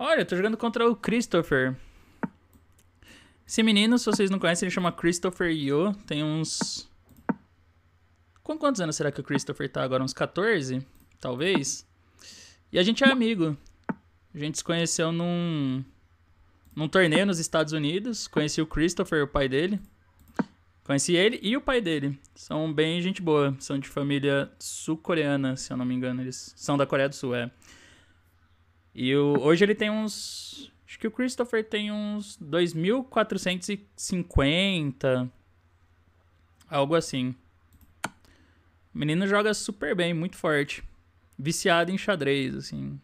Olha, eu tô jogando contra o Christopher. Esse menino, se vocês não conhecem, ele chama Christopher Yo. Tem uns. Com quantos anos será que o Christopher tá agora? Uns 14? Talvez. E a gente é amigo. A gente se conheceu num. num torneio nos Estados Unidos. Conheci o Christopher, o pai dele. Conheci ele e o pai dele. São bem gente boa. São de família sul-coreana, se eu não me engano. Eles são da Coreia do Sul, é. E o, hoje ele tem uns. Acho que o Christopher tem uns 2.450. Algo assim. O menino joga super bem, muito forte. Viciado em xadrez, assim.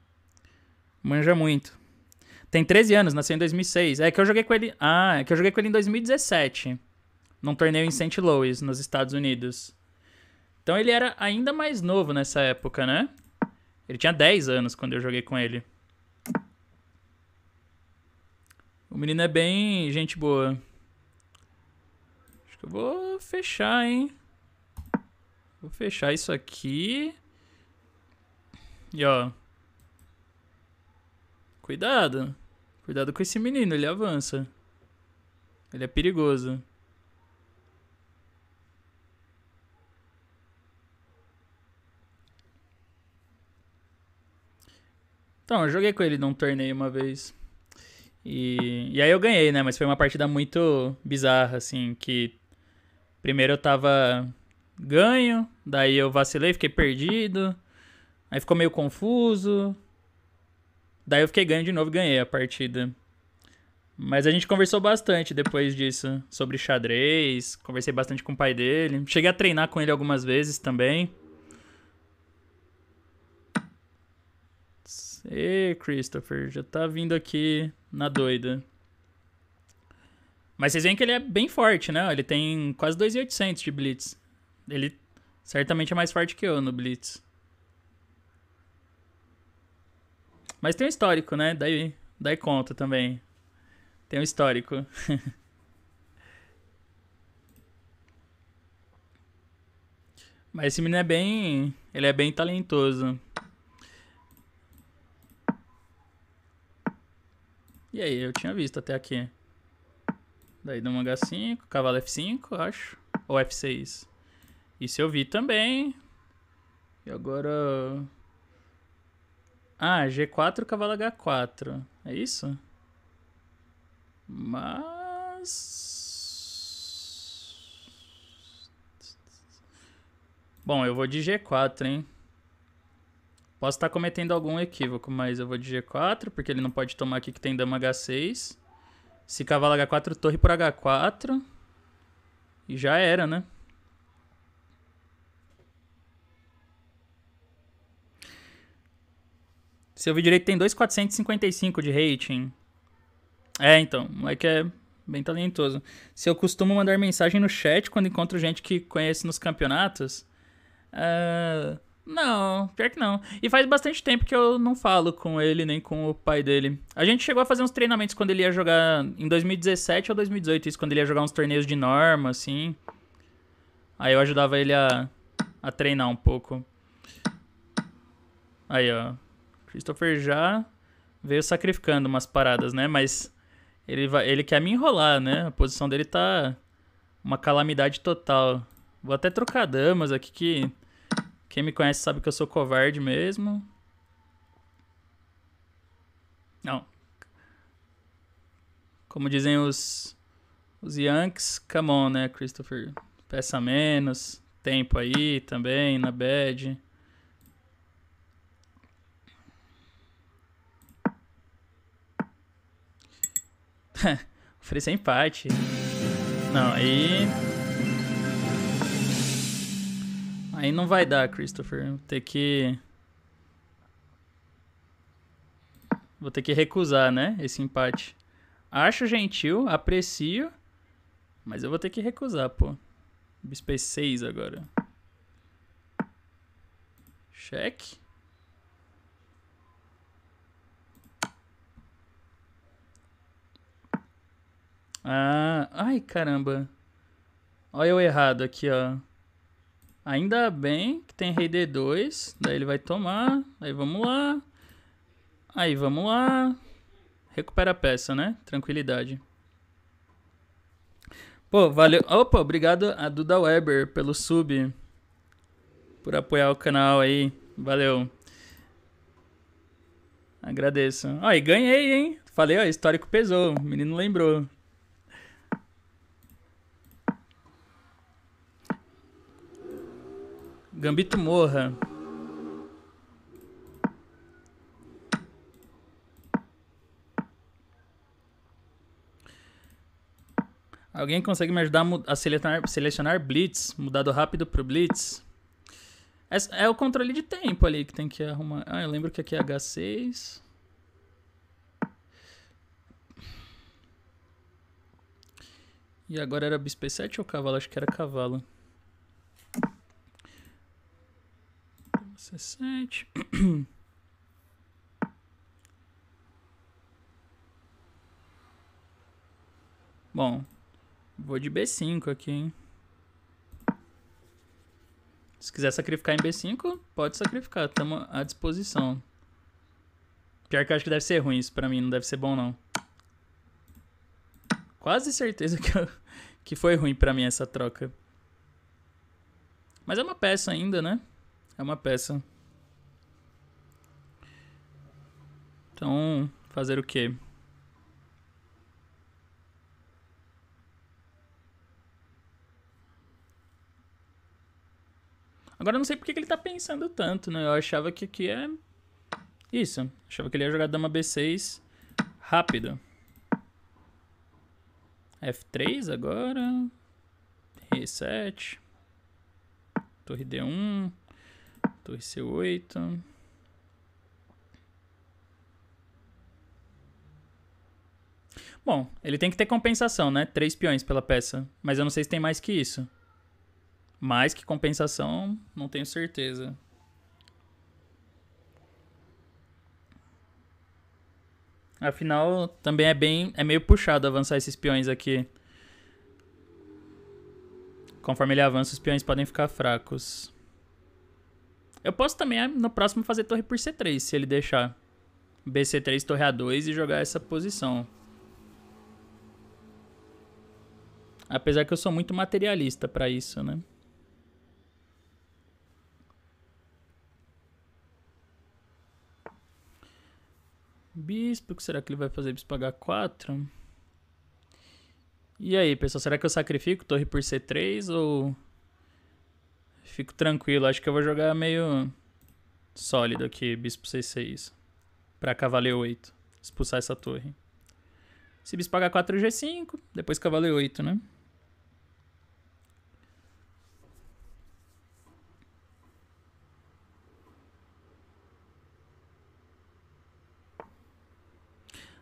Manja muito. Tem 13 anos, nasceu em 2006. É que eu joguei com ele. Ah, é que eu joguei com ele em 2017. Num torneio em St. Louis, nos Estados Unidos. Então ele era ainda mais novo nessa época, né? Ele tinha 10 anos quando eu joguei com ele. O menino é bem gente boa. Acho que eu vou fechar, hein? Vou fechar isso aqui. E ó. Cuidado. Cuidado com esse menino, ele avança. Ele é perigoso. Então, eu joguei com ele num torneio uma vez. E, e aí eu ganhei, né? Mas foi uma partida muito bizarra, assim, que primeiro eu tava ganho, daí eu vacilei, fiquei perdido, aí ficou meio confuso. Daí eu fiquei ganho de novo e ganhei a partida. Mas a gente conversou bastante depois disso, sobre xadrez, conversei bastante com o pai dele. Cheguei a treinar com ele algumas vezes também. E Christopher, já tá vindo aqui na doida. Mas vocês veem que ele é bem forte, né? Ele tem quase 2.800 de Blitz. Ele certamente é mais forte que eu no Blitz. Mas tem um histórico, né? Daí, daí conta também. Tem um histórico. Mas esse menino é bem. Ele é bem talentoso. E aí, eu tinha visto até aqui. Daí dama H5, cavalo F5, acho. Ou F6. Isso eu vi também. E agora... Ah, G4, cavalo H4. É isso? Mas... Bom, eu vou de G4, hein? Posso estar cometendo algum equívoco, mas eu vou de G4, porque ele não pode tomar aqui que tem dama H6. Se cavalo H4, torre por H4. E já era, né? Se eu vi direito, tem 2,455 de rating. É, então, o moleque é bem talentoso. Se eu costumo mandar mensagem no chat quando encontro gente que conhece nos campeonatos. Uh, não, pior que não. E faz bastante tempo que eu não falo com ele nem com o pai dele. A gente chegou a fazer uns treinamentos quando ele ia jogar em 2017 ou 2018, isso quando ele ia jogar uns torneios de norma, assim. Aí eu ajudava ele a, a treinar um pouco. Aí, ó. Christopher já veio sacrificando umas paradas, né? Mas ele, vai, ele quer me enrolar, né? A posição dele tá uma calamidade total. Vou até trocar damas aqui que quem me conhece sabe que eu sou covarde mesmo. Não. Como dizem os, os Yankees, come on, né, Christopher? Peça menos. Tempo aí também, na bad. Oferecer empate. Não, aí. E... Aí não vai dar, Christopher. Vou ter que. Vou ter que recusar, né? Esse empate. Acho gentil, aprecio. Mas eu vou ter que recusar, pô. Bispo 6 agora. Cheque. Ah, ai caramba. Olha eu errado aqui, ó. Ainda bem que tem rei D2. Daí ele vai tomar. Aí vamos lá. Aí vamos lá. Recupera a peça, né? Tranquilidade. Pô, valeu. Opa, obrigado a Duda Weber pelo sub. Por apoiar o canal aí. Valeu. Agradeço. Aí ganhei, hein? Falei, ó, histórico pesou. O menino lembrou. Gambito morra. Alguém consegue me ajudar a selecionar, selecionar Blitz? Mudado rápido pro Blitz? É, é, o controle de tempo ali que tem que arrumar. Ah, eu lembro que aqui é H6. E agora era Bisp7 ou cavalo? Acho que era cavalo. dezessete Bom, vou de B5 aqui, hein? Se quiser sacrificar em B5, pode sacrificar, estamos à disposição. Pior que eu acho que deve ser ruim isso pra mim, não deve ser bom não. Quase certeza que, eu, que foi ruim pra mim essa troca. Mas é uma peça ainda, né? É uma peça. Então, fazer o quê? Agora eu não sei porque que ele tá pensando tanto, né? Eu achava que aqui é... Isso. achava que ele ia jogar dama B6 rápido. F3 agora. E7. Torre D1. Torre C8. Bom, ele tem que ter compensação, né? Três peões pela peça. Mas eu não sei se tem mais que isso. Mais que compensação, não tenho certeza. Afinal, também é bem. É meio puxado avançar esses peões aqui. Conforme ele avança, os peões podem ficar fracos. Eu posso também, ah, no próximo, fazer torre por C3, se ele deixar. BC3, torre A2 e jogar essa posição. Apesar que eu sou muito materialista para isso, né? Bispo, que será que ele vai fazer bispo H4? E aí, pessoal, será que eu sacrifico torre por C3 ou... Fico tranquilo. Acho que eu vou jogar meio sólido aqui, bispo c 6 Pra cavaleiro 8. Expulsar essa torre. Se bispo pagar 4 G5, é depois cavaleiro 8, né?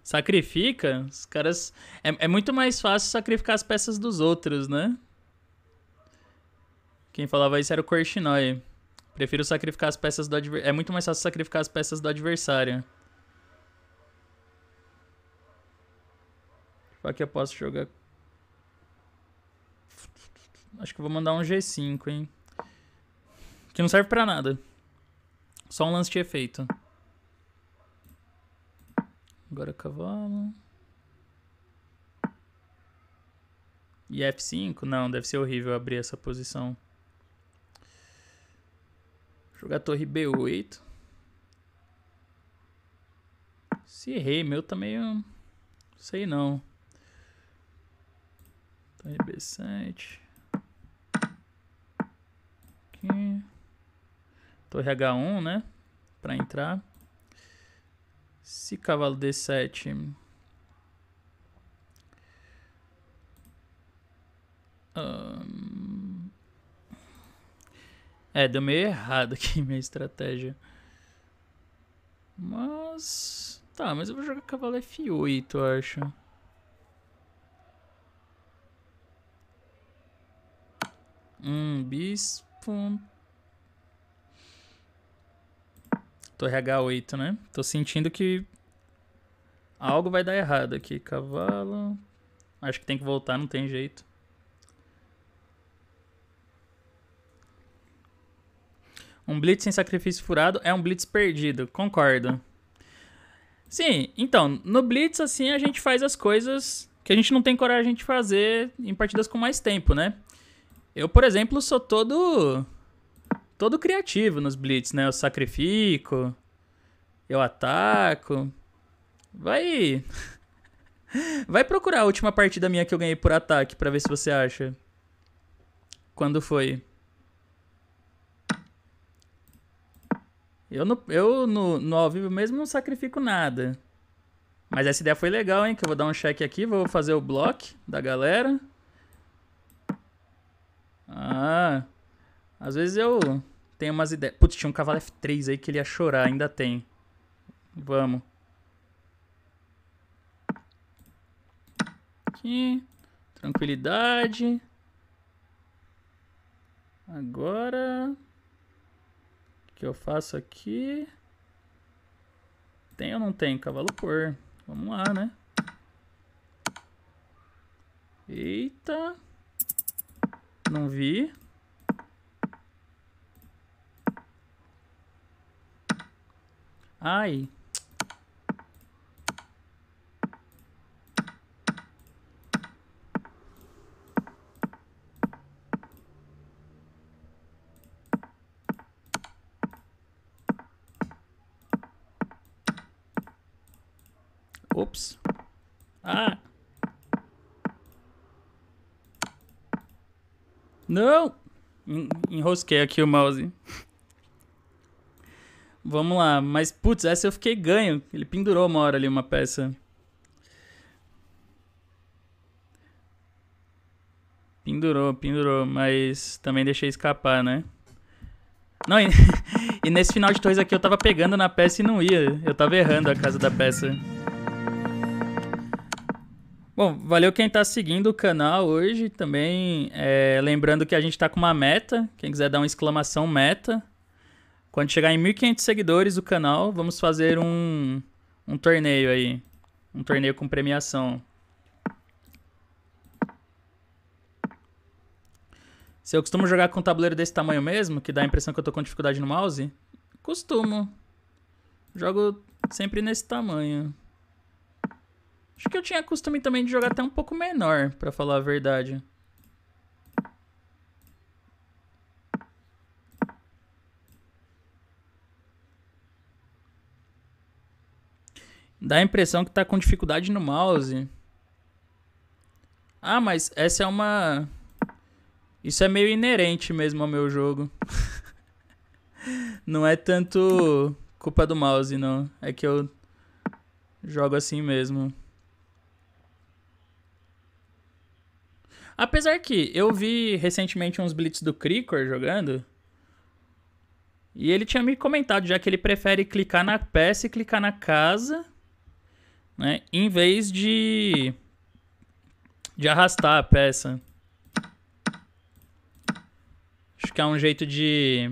Sacrifica? Os caras. É, é muito mais fácil sacrificar as peças dos outros, né? Quem falava isso era o Korshinoi. Prefiro sacrificar as peças do adversário. É muito mais fácil sacrificar as peças do adversário. Só que eu posso jogar? Acho que vou mandar um G5, hein? Que não serve pra nada. Só um lance de efeito. Agora cavalo. E F5? Não, deve ser horrível abrir essa posição. Jogar torre B8. Se errei, meu também não Sei não. Torre B7. Aqui. Torre H1, né? Pra entrar. Se cavalo D7... Um... É, deu meio errado aqui minha estratégia. Mas... Tá, mas eu vou jogar cavalo F8, eu acho. Um bispo... Torre H8, né? Tô sentindo que... Algo vai dar errado aqui. Cavalo... Acho que tem que voltar, não tem jeito. Um blitz sem sacrifício furado é um blitz perdido, concordo. Sim, então, no blitz, assim, a gente faz as coisas que a gente não tem coragem de fazer em partidas com mais tempo, né? Eu, por exemplo, sou todo todo criativo nos blitz, né? Eu sacrifico, eu ataco. Vai Vai procurar a última partida minha que eu ganhei por ataque para ver se você acha. Quando foi? Eu, no, eu no, no ao vivo mesmo não sacrifico nada. Mas essa ideia foi legal, hein? Que eu vou dar um check aqui, vou fazer o block da galera. Ah, às vezes eu tenho umas ideias. Putz, tinha um cavalo F3 aí que ele ia chorar, ainda tem. Vamos. Aqui, tranquilidade. Agora que eu faço aqui? Tem ou não tem? Cavalo cor Vamos lá, né? Eita. Não vi. Ai. Não! Enrosquei aqui o mouse. Vamos lá, mas putz, essa eu fiquei ganho. Ele pendurou uma hora ali uma peça. Pendurou, pendurou, mas também deixei escapar, né? Não, e, e nesse final de torres aqui eu tava pegando na peça e não ia. Eu tava errando a casa da peça. Bom, valeu quem está seguindo o canal hoje também. É, lembrando que a gente está com uma meta. Quem quiser dar uma exclamação meta. Quando chegar em 1.500 seguidores o canal, vamos fazer um, um torneio aí. Um torneio com premiação. Se eu costumo jogar com um tabuleiro desse tamanho mesmo, que dá a impressão que eu tô com dificuldade no mouse, costumo. Jogo sempre nesse tamanho. Acho que eu tinha costume também de jogar até um pouco menor, para falar a verdade. Dá a impressão que tá com dificuldade no mouse. Ah, mas essa é uma. Isso é meio inerente mesmo ao meu jogo. não é tanto culpa do mouse, não. É que eu jogo assim mesmo. Apesar que eu vi recentemente uns blitz do Cricor jogando. E ele tinha me comentado já que ele prefere clicar na peça e clicar na casa, né? Em vez de de arrastar a peça. Acho que é um jeito de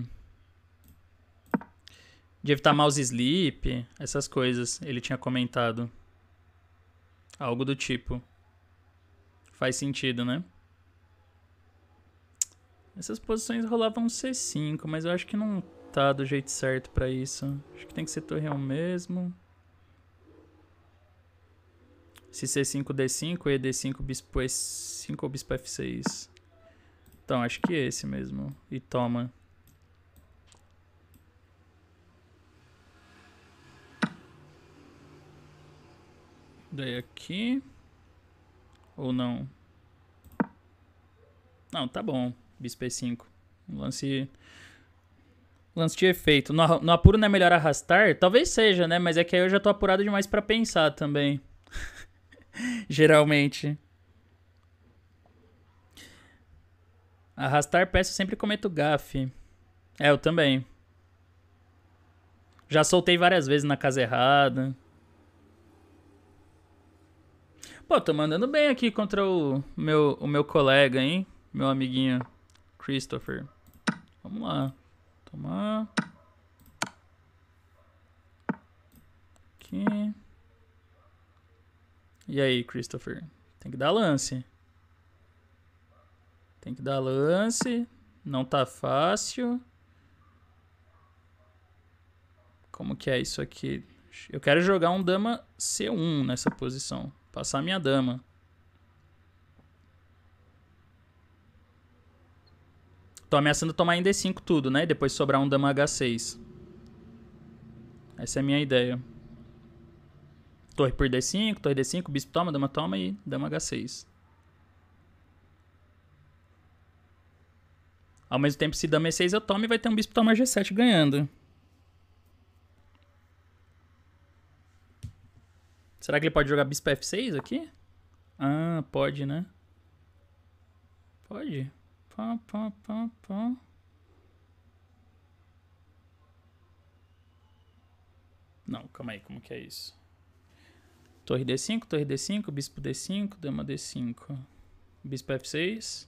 de evitar mouse sleep, essas coisas. Ele tinha comentado algo do tipo. Faz sentido, né? Essas posições rolavam C5, mas eu acho que não tá do jeito certo pra isso. Acho que tem que ser torreão mesmo. Se C5, D5, e D5, bispo E5 ou bispo F6. Então, acho que é esse mesmo. E toma. Daí aqui. Ou não? Não, tá bom. Bispo 5 lance. Lance de efeito. No, no, apuro não é melhor arrastar? Talvez seja, né? Mas é que aí eu já tô apurado demais para pensar também. Geralmente. Arrastar peça eu sempre cometo gafe. É, eu também. Já soltei várias vezes na casa errada. Pô, tô mandando bem aqui contra o meu, o meu colega, hein? Meu amiguinho. Christopher. Vamos lá. Tomar. Aqui. E aí, Christopher? Tem que dar lance. Tem que dar lance. Não tá fácil. Como que é isso aqui? Eu quero jogar um dama C1 nessa posição. Passar minha dama. Tô ameaçando tomar em D5 tudo, né? E depois sobrar um dama H6. Essa é a minha ideia. Torre por D5, torre D5, bispo toma, dama toma e dama H6. Ao mesmo tempo, se dama E6 eu tomo e vai ter um bispo toma G7 ganhando. Será que ele pode jogar bispo F6 aqui? Ah, pode, né? Pode pá, pá, pá, pá. Não, calma aí, como que é isso? Torre D5, torre D5, bispo D5, dama D5. Bispo F6.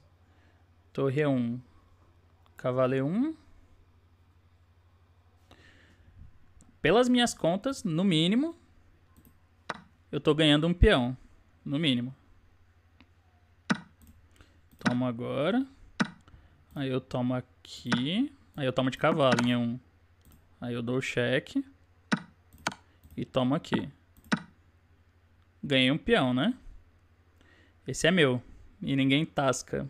Torre E1. Cavalo E1. Pelas minhas contas, no mínimo, eu tô ganhando um peão. No mínimo. Toma agora. Aí eu tomo aqui. Aí eu tomo de cavalo em 1. Um. Aí eu dou o cheque. E tomo aqui. Ganhei um peão, né? Esse é meu. E ninguém tasca.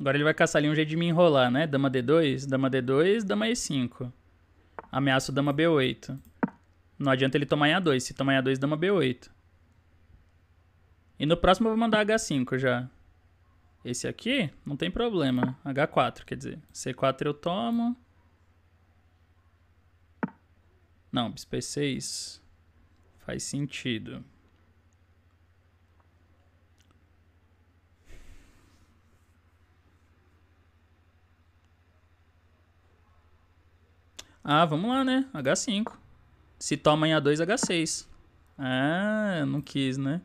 Agora ele vai caçar ali um jeito de me enrolar, né? Dama D2, dama D2, dama E5. Ameaço dama B8. Não adianta ele tomar em A2. Se tomar em A2, dá uma B8. E no próximo eu vou mandar H5 já. Esse aqui, não tem problema. H4, quer dizer. C4 eu tomo. Não, bisp 6 faz sentido. Ah, vamos lá, né? H5 se toma em A2H6. Ah, é, não quis, né?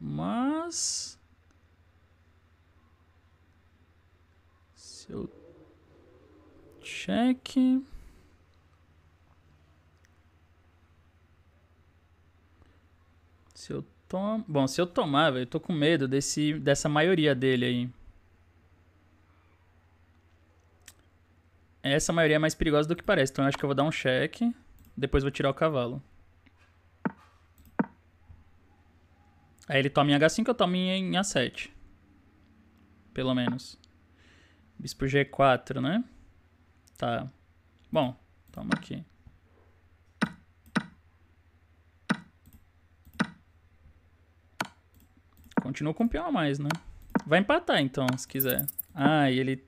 Mas. Se eu. cheque, Se eu tomo. Bom, se eu tomar, velho, eu tô com medo desse, dessa maioria dele aí. Essa maioria é mais perigosa do que parece, então eu acho que eu vou dar um cheque. Depois vou tirar o cavalo. Aí ele toma em H5, eu tomo em A7. Pelo menos. Bispo G4, né? Tá. Bom, toma aqui. Continua com o peão a mais, né? Vai empatar então, se quiser. Ah, e ele...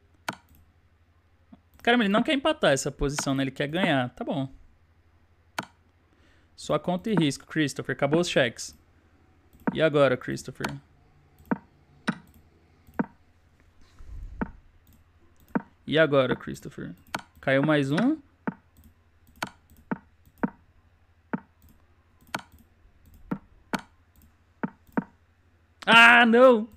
Caramba, ele não quer empatar essa posição, né? Ele quer ganhar. Tá bom. Sua conta e risco, Christopher. Acabou os cheques. E agora, Christopher? E agora, Christopher? Caiu mais um? Ah, não!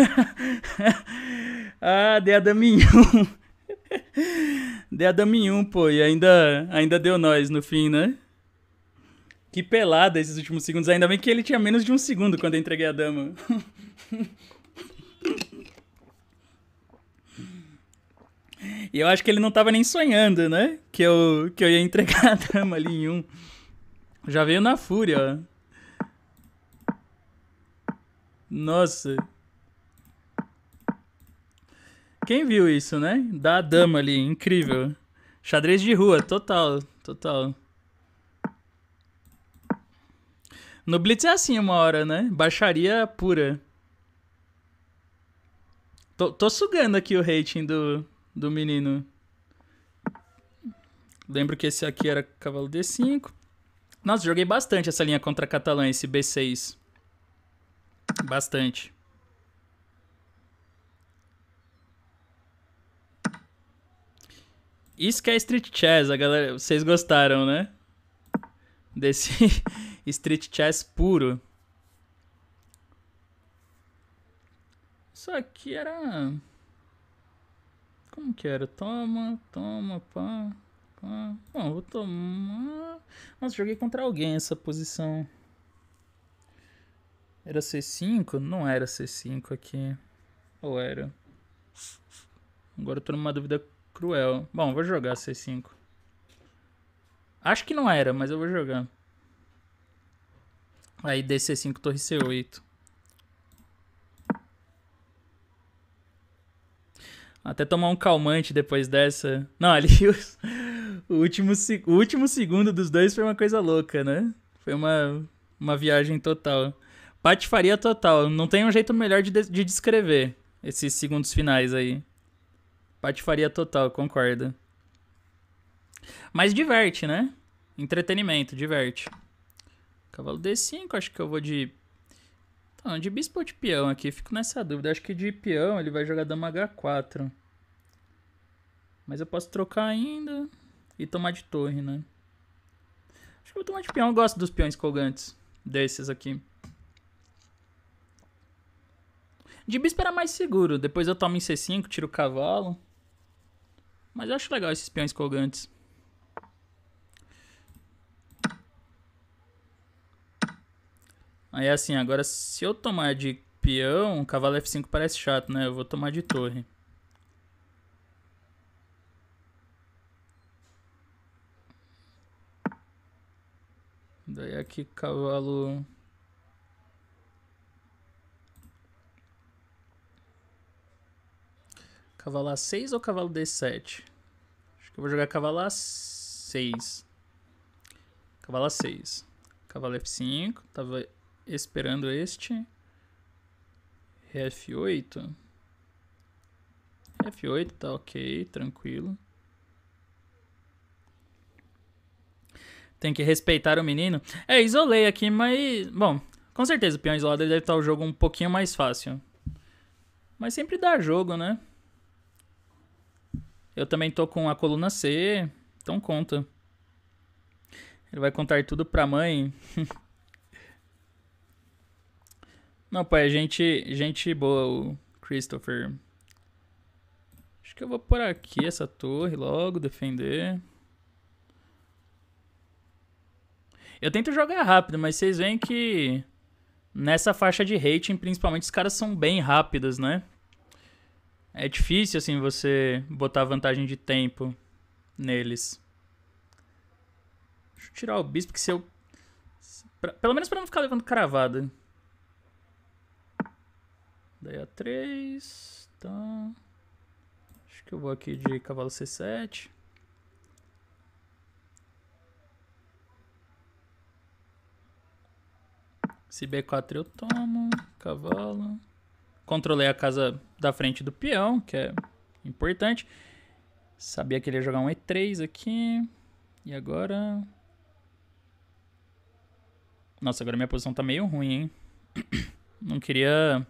ah, dei a um. dei a um, pô. E ainda, ainda deu nós no fim, né? Que pelada esses últimos segundos. Ainda bem que ele tinha menos de um segundo quando eu entreguei a dama. E eu acho que ele não tava nem sonhando, né? Que eu, que eu ia entregar a dama ali em um. Já veio na fúria, ó. Nossa. Quem viu isso, né? Da dama ali, incrível. Xadrez de rua, total, total. No Blitz é assim uma hora, né? Baixaria pura. Tô, tô sugando aqui o rating do, do menino. Lembro que esse aqui era cavalo D5. Nossa, joguei bastante essa linha contra catalã, esse B6. Bastante. Isso que é Street Chess, a galera. Vocês gostaram, né? Desse Street Chess puro. Isso aqui era. Como que era? Toma, toma, pá, pá. Bom, vou tomar. Nossa, joguei contra alguém essa posição. Era C5? Não era C5 aqui. Ou era? Agora eu tô numa dúvida Cruel. Bom, vou jogar C5. Acho que não era, mas eu vou jogar. Aí DC5, torre C8. Até tomar um calmante depois dessa. Não, ali o, último, o último segundo dos dois foi uma coisa louca, né? Foi uma, uma viagem total. Patifaria total. Não tem um jeito melhor de, de descrever esses segundos finais aí. Patifaria total, concordo. Mas diverte, né? Entretenimento, diverte. Cavalo D5, acho que eu vou de. Então, de bispo ou de peão aqui? Fico nessa dúvida. Acho que de peão ele vai jogar dama H4. Mas eu posso trocar ainda e tomar de torre, né? Acho que eu vou tomar de peão. Eu gosto dos peões colgantes desses aqui. De bispo era mais seguro. Depois eu tomo em C5, tiro o cavalo. Mas eu acho legal esses peões colgantes. Aí é assim, agora se eu tomar de peão, cavalo F5 parece chato, né? Eu vou tomar de torre. Daí aqui cavalo Cavalo A6 ou cavalo D7? Acho que eu vou jogar cavalo A6. Cavalo A6. Cavalo F5. Tava esperando este. F8. F8 tá ok, tranquilo. Tem que respeitar o menino. É, isolei aqui, mas... Bom, com certeza o peão isolado deve estar o jogo um pouquinho mais fácil. Mas sempre dá jogo, né? Eu também tô com a coluna C, então conta. Ele vai contar tudo pra mãe. Não, pai, gente, gente boa, o Christopher. Acho que eu vou por aqui essa torre logo, defender. Eu tento jogar rápido, mas vocês veem que nessa faixa de rating, principalmente, os caras são bem rápidos, né? É difícil, assim, você botar vantagem de tempo neles. Deixa eu tirar o bispo, que se eu... Pra... pelo menos pra não ficar levando cravada. Daí a 3, tá... Acho que eu vou aqui de cavalo C7. Se B4 eu tomo, cavalo... Controlei a casa da frente do peão, que é importante. Sabia que ele ia jogar um E3 aqui. E agora... Nossa, agora minha posição tá meio ruim, hein? Não queria...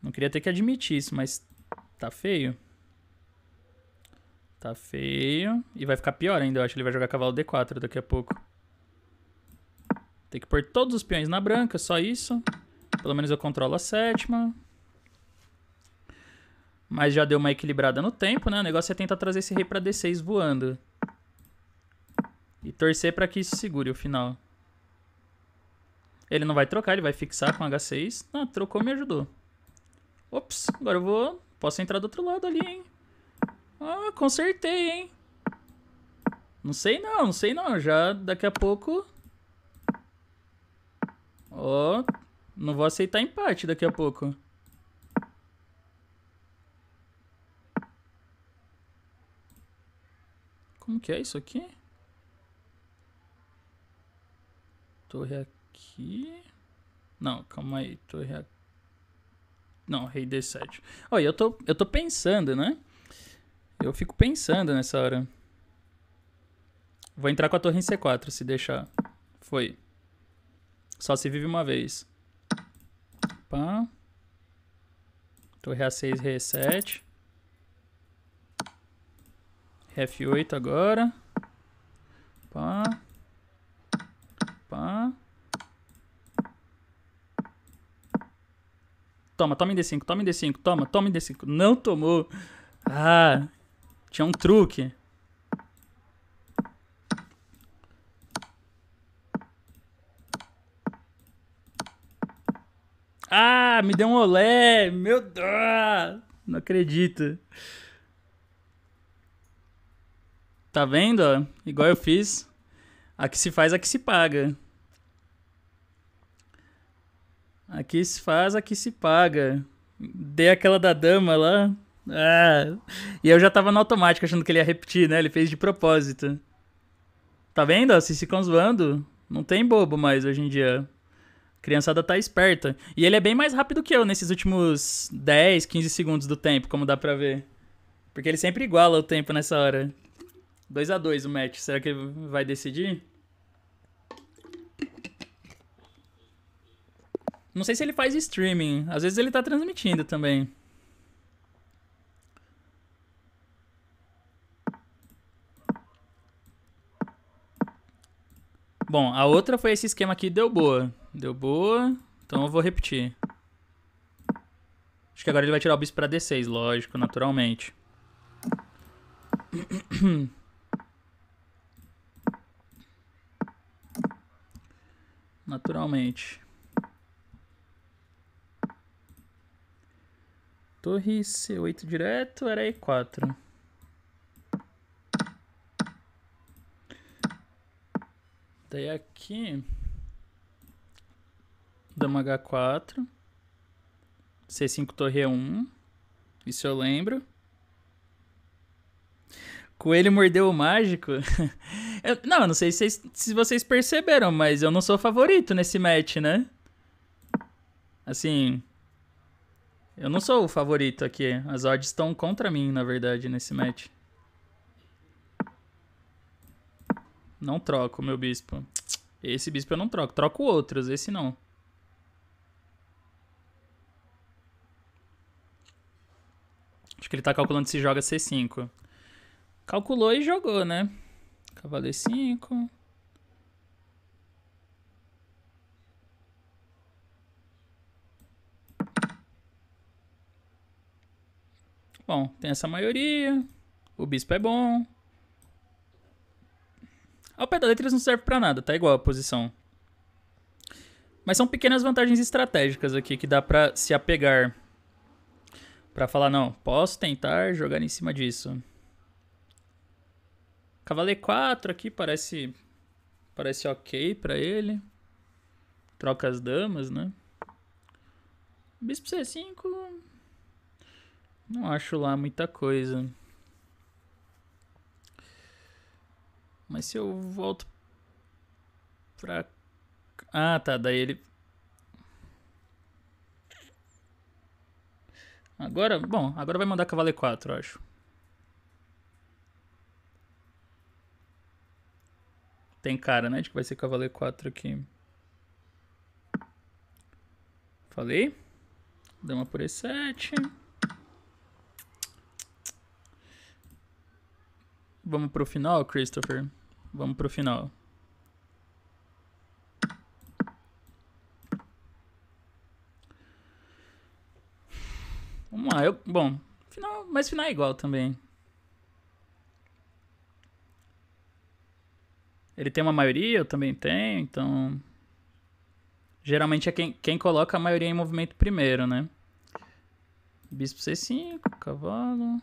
Não queria ter que admitir isso, mas tá feio. Tá feio. E vai ficar pior ainda, eu acho. Ele vai jogar cavalo D4 daqui a pouco. Tem que pôr todos os peões na branca, só isso. Pelo menos eu controlo a sétima. Mas já deu uma equilibrada no tempo, né? O negócio é tentar trazer esse rei pra D6 voando. E torcer para que isso segure o final. Ele não vai trocar, ele vai fixar com H6. Ah, trocou, me ajudou. Ops, agora eu vou... Posso entrar do outro lado ali, hein? Ah, consertei, hein? Não sei não, não sei não. Já daqui a pouco... Ó, oh, não vou aceitar empate daqui a pouco. Como que é isso aqui? Torre aqui. Não, calma aí. Torre aqui. Não, rei D7. Olha, eu tô, eu tô pensando, né? Eu fico pensando nessa hora. Vou entrar com a torre em C4, se deixar. Foi. Só se vive uma vez. Pan. Torre A6, Rei 7 F8 agora. Pá. Pá. Toma, toma em D5, toma em D5, toma, toma em D5. Não tomou. Ah, tinha um truque. me deu um olé! Meu Deus! Não acredito. Tá vendo? Igual eu fiz. A que se faz, a que se paga. A que se faz, a que se paga. Dei aquela da dama lá. Ah. E eu já tava no automático achando que ele ia repetir, né? Ele fez de propósito. Tá vendo? Se Vocês ficam zoando. Não tem bobo mais hoje em dia criançada tá esperta. E ele é bem mais rápido que eu nesses últimos 10, 15 segundos do tempo, como dá pra ver. Porque ele sempre iguala o tempo nessa hora. 2 a 2 o match. Será que vai decidir? Não sei se ele faz streaming. Às vezes ele tá transmitindo também. Bom, a outra foi esse esquema aqui, deu boa. Deu boa, então eu vou repetir. Acho que agora ele vai tirar o bispo pra D6, lógico, naturalmente. Naturalmente. Torre C8 direto era E4. Daí aqui, dama H4, C5 torre E1, isso eu lembro. Coelho mordeu o mágico. eu, não, eu não sei se vocês, se vocês perceberam, mas eu não sou favorito nesse match, né? Assim, eu não sou o favorito aqui. As odds estão contra mim, na verdade, nesse match. Não troco, meu bispo. Esse bispo eu não troco. Troco outros, esse não. Acho que ele tá calculando se joga C5. Calculou e jogou, né? Cavaleiro 5. Bom, tem essa maioria. O bispo é bom. Ao pé da letra eles não servem para nada, tá igual a posição. Mas são pequenas vantagens estratégicas aqui que dá para se apegar. para falar, não, posso tentar jogar em cima disso. Cavaleiro 4 aqui parece parece ok para ele. Troca as damas, né? Bispo C5 não acho lá muita coisa. Mas se eu volto pra. Ah, tá. Daí ele. Agora, bom, agora vai mandar cavalo E4, acho. Tem cara, né, de que vai ser cavalo E4 aqui. Falei. Dama por E7. Vamos pro final, Christopher. Vamos pro final. Vamos lá, eu, bom, final, mas final é igual também. Ele tem uma maioria, eu também tenho, então. Geralmente é quem, quem coloca a maioria em movimento primeiro, né? Bispo C5, cavalo.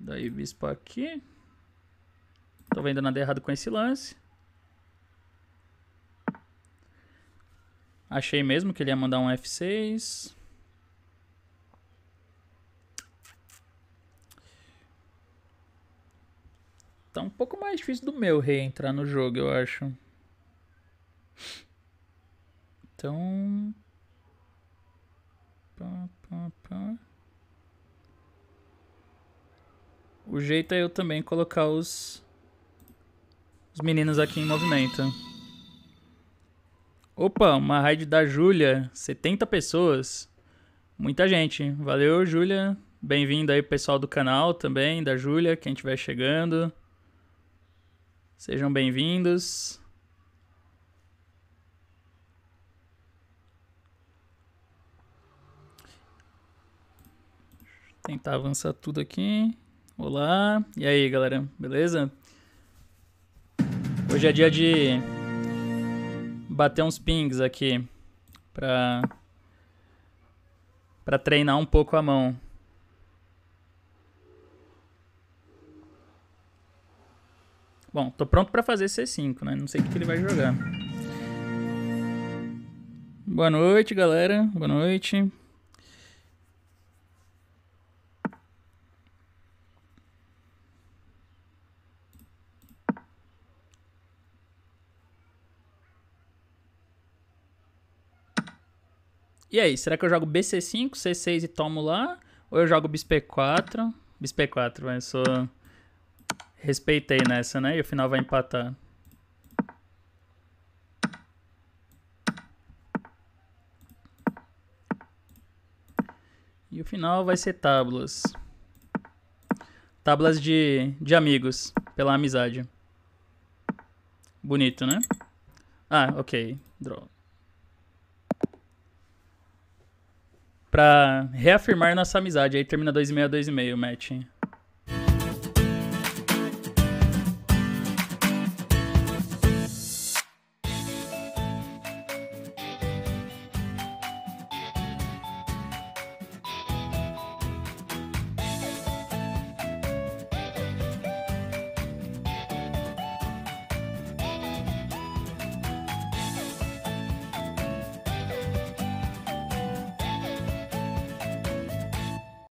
Daí bispo aqui. Tô vendo nada errado com esse lance. Achei mesmo que ele ia mandar um F6. Tá um pouco mais difícil do meu rei entrar no jogo, eu acho. Então... Pá, pá, pá. O jeito é eu também colocar os, os meninos aqui em movimento. Opa, uma raid da Júlia, 70 pessoas. Muita gente. Valeu, Júlia. Bem-vindo aí, pessoal do canal também, da Júlia, quem estiver chegando. Sejam bem-vindos. Tentar avançar tudo aqui. Olá, e aí galera, beleza? Hoje é dia de bater uns pings aqui pra, pra treinar um pouco a mão. Bom, tô pronto pra fazer C5, né? Não sei o que ele vai jogar. Boa noite, galera. Boa noite. E aí, será que eu jogo BC5, C6 e tomo lá? Ou eu jogo bis 4 Bis 4 mas eu sou... Respeitei nessa, né? E o final vai empatar. E o final vai ser tábuas. Tábuas de, de amigos, pela amizade. Bonito, né? Ah, ok. Droga. pra reafirmar nossa amizade. Aí termina 2,6, 2,5 o match.